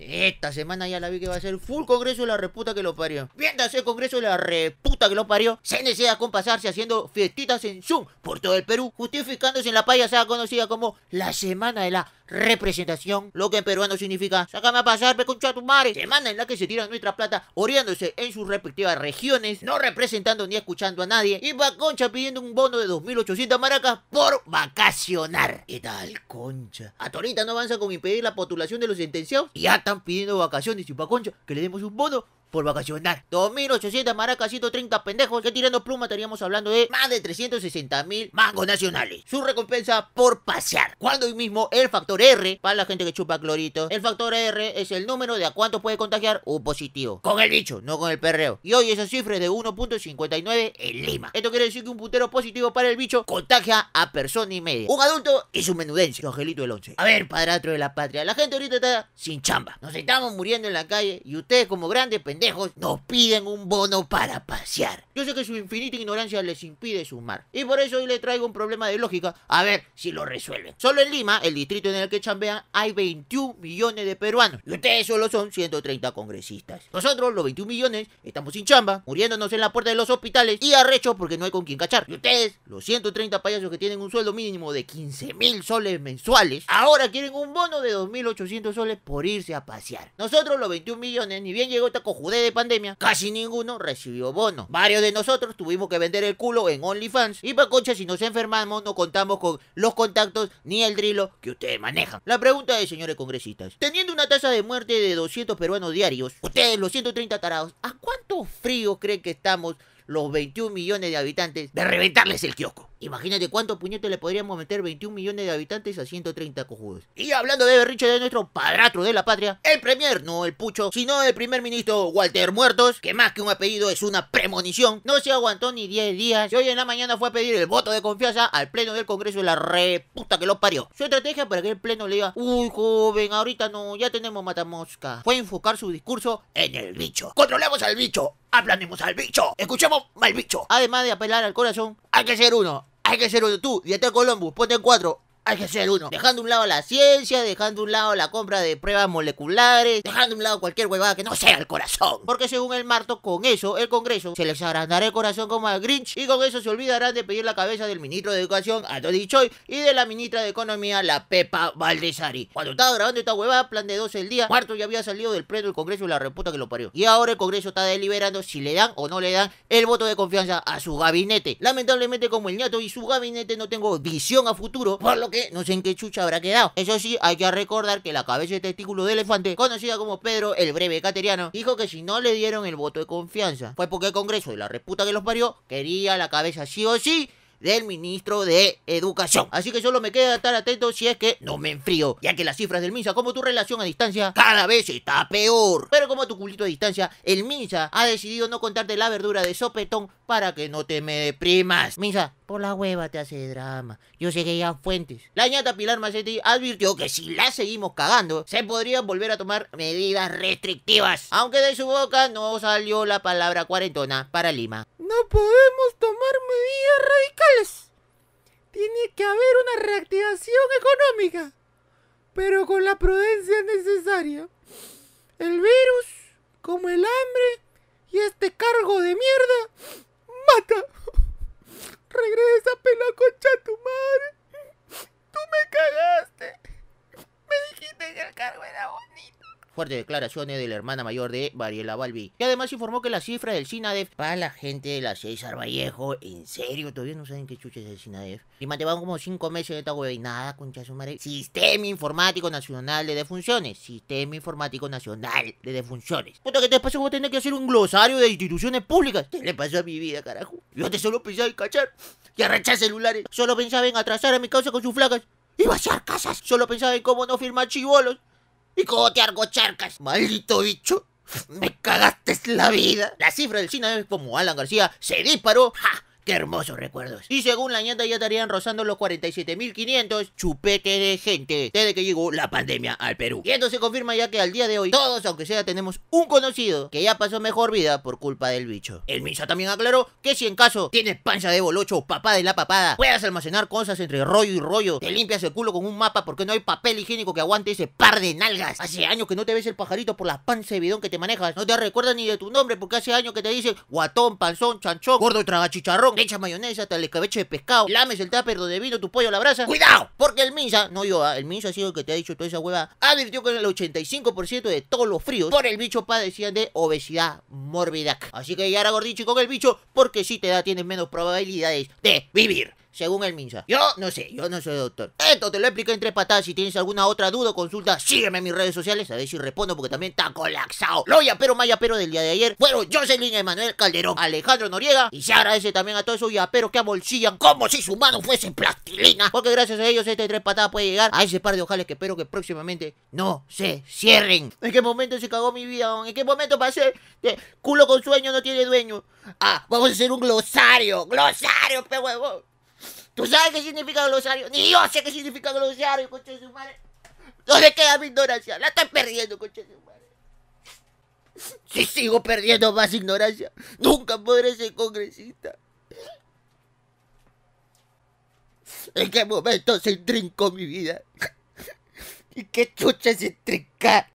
Esta semana ya la vi que va a ser full congreso de la reputa que lo parió. Viéndase el congreso de la reputa que lo parió, se con compasarse haciendo fiestitas en Zoom por todo el Perú, justificándose en la sea conocida como la semana de la representación, lo que en peruano significa sácame a pasar, pe concha tu madre. Semana en la que se tiran nuestra plata oreándose en sus respectivas regiones, no representando ni escuchando a nadie, y va concha pidiendo un bono de 2.800 maracas por vacacionar. ¿Qué tal, concha? A Torita no avanza con impedir la postulación de los sentenciados y hasta están pidiendo vacaciones y pa' concha que le demos un bono por vacacionar. 2.800 maracas, 130 pendejos. Que tirando pluma estaríamos hablando de más de 360.000 mangos nacionales. Su recompensa por pasear. Cuando hoy mismo el factor R, para la gente que chupa clorito, el factor R es el número de a cuánto puede contagiar un positivo. Con el bicho no con el perreo. Y hoy esa cifra es de 1.59 en Lima. Esto quiere decir que un puntero positivo para el bicho contagia a persona y media. Un adulto y su menudencia. Angelito del 11. A ver, padrastro de la patria. La gente ahorita está sin chamba. Nos estamos muriendo en la calle y ustedes como grandes pendejos nos piden un bono para pasear. Yo sé que su infinita ignorancia les impide sumar. Y por eso hoy le traigo un problema de lógica, a ver si lo resuelven. Solo en Lima, el distrito en el que chambean, hay 21 millones de peruanos. Y ustedes solo son 130 congresistas. Nosotros, los 21 millones, estamos sin chamba, muriéndonos en la puerta de los hospitales y arrechos porque no hay con quien cachar. Y ustedes, los 130 payasos que tienen un sueldo mínimo de 15 mil soles mensuales, ahora quieren un bono de 2.800 soles por irse a pasear. Nosotros, los 21 millones, ni bien llegó esta cojuda de pandemia, casi ninguno recibió bono. Varios de nosotros tuvimos que vender el culo en OnlyFans y pa' concha si nos enfermamos no contamos con los contactos ni el drilo que ustedes manejan. La pregunta es, señores congresistas, teniendo una tasa de muerte de 200 peruanos diarios, ustedes los 130 tarados, ¿a cuánto frío creen que estamos los 21 millones de habitantes de reventarles el kiosco? Imagínate cuánto puñete le podríamos meter 21 millones de habitantes a 130 cojudos. Y hablando de berricho de nuestro padrastro de la patria, el premier, no el pucho, sino el primer ministro Walter Muertos, que más que un apellido es una premonición, no se aguantó ni 10 días y hoy en la mañana fue a pedir el voto de confianza al pleno del Congreso de la reputa que lo parió. Su estrategia para que el pleno le diga, uy joven, ahorita no, ya tenemos matamosca, fue enfocar su discurso en el bicho. Controlamos al bicho, aplanemos al bicho, escuchemos al bicho. Además de apelar al corazón, hay que ser uno hay que ser tú. este Columbus, ponte en cuatro hay que ser uno. Dejando a un lado la ciencia, dejando a un lado la compra de pruebas moleculares, dejando a un lado cualquier huevada que no sea el corazón. Porque según el Marto, con eso el Congreso se les agrandará el corazón como a Grinch y con eso se olvidarán de pedir la cabeza del ministro de Educación, Anthony Choi, y de la ministra de Economía, la Pepa Valdesari. Cuando estaba grabando esta huevada, plan de 12 el día, Marto ya había salido del pleno del Congreso y la reputa que lo parió. Y ahora el Congreso está deliberando si le dan o no le dan el voto de confianza a su gabinete. Lamentablemente, como el ñato y su gabinete no tengo visión a futuro, por lo que no sé en qué chucha habrá quedado. Eso sí, hay que recordar que la cabeza de testículo de elefante, conocida como Pedro el Breve Cateriano, dijo que si no le dieron el voto de confianza fue porque el Congreso y la reputa que los parió quería la cabeza sí o sí del ministro de Educación. Así que solo me queda estar atento si es que no me enfrío, ya que las cifras del MINSA, como tu relación a distancia, cada vez está peor. Pero como tu culito a distancia, el MINSA ha decidido no contarte la verdura de sopetón para que no te me deprimas. MINSA, por la hueva te hace drama. Yo sé que ya fuentes. La ñata Pilar Macetti advirtió que si la seguimos cagando, se podrían volver a tomar medidas restrictivas. Aunque de su boca no salió la palabra cuarentona para Lima. No podemos tomar medidas radicales. Tiene que haber una reactivación económica, pero con la prudencia necesaria. El virus, como el hambre y este cargo de mierda, mata. Regresa, Pelacocha, tu madre. Fuertes declaraciones de la hermana mayor de Mariela Balbi. Y además informó que la cifra del SINADEF para la gente de la César Vallejo, en serio, todavía no saben qué chuches es el SINADEF. Y van como 5 meses de esta webinada y nada, concha su madre. Sistema Informático Nacional de Defunciones. Sistema Informático Nacional de Defunciones. Puta, que te pasó? Vos tenés que hacer un glosario de instituciones públicas. ¿Qué le pasó a mi vida, carajo? Yo te solo pensaba en cachar y arrechar celulares. Solo pensaba en atrasar a mi causa con sus flacas y vaciar casas. Solo pensaba en cómo no firmar chivolos y te argo charcas. Maldito bicho. Me cagaste la vida. La cifra del cine es como Alan García se disparó. ¡Ja! Qué hermosos recuerdos. Y según la ñata ya estarían rozando los 47.500 Chupete de gente desde que llegó la pandemia al Perú. Y esto se confirma ya que al día de hoy todos, aunque sea, tenemos un conocido que ya pasó mejor vida por culpa del bicho. El Misa también aclaró que si en caso tienes panza de bolocho, o papada de la papada, puedas almacenar cosas entre rollo y rollo, te limpias el culo con un mapa porque no hay papel higiénico que aguante ese par de nalgas. Hace años que no te ves el pajarito por la panza de bidón que te manejas, no te recuerdas ni de tu nombre porque hace años que te dicen guatón, panzón, chanchón, gordo traga chicharrón Lecha, mayonesa tal el escabeche de pescado, lames el tupper donde vino tu pollo a la brasa. ¡Cuidado! Porque el Minsa, no yo, ah, el Minsa ha sido el que te ha dicho toda esa hueva, advirtió que el 85% de todos los fríos por el bicho padecían de obesidad mórbida. Así que ya era gordichi con el bicho porque si te da tienes menos probabilidades de vivir según el Minsa. Yo no sé, yo no soy doctor. Esto te lo explico en tres patadas. Si tienes alguna otra duda o consulta, sígueme en mis redes sociales a ver si respondo porque también está colapsado. Lo pero Maya pero del día de ayer fueron Jocelyn Manuel Calderón, Alejandro Noriega y se agradece también a todos esos yaperos que amolcillan como si su mano fuese plastilina. Porque gracias a ellos este tres patadas puede llegar a ese par de ojales que espero que próximamente no se cierren. ¿En qué momento se cagó mi vida? ¿En qué momento pasé de culo con sueño no tiene dueño? Ah, vamos a hacer un glosario. Glosario, pe huevón. ¿Tú sabes qué significa glosario? Ni yo sé qué significa glosario, coche de su madre. ¿Dónde queda mi ignorancia? La estoy perdiendo, coche de su madre. Si sigo perdiendo más ignorancia, nunca podré ser congresista. ¿En qué momento se intrincó mi vida? ¿Y qué chucha se trinca?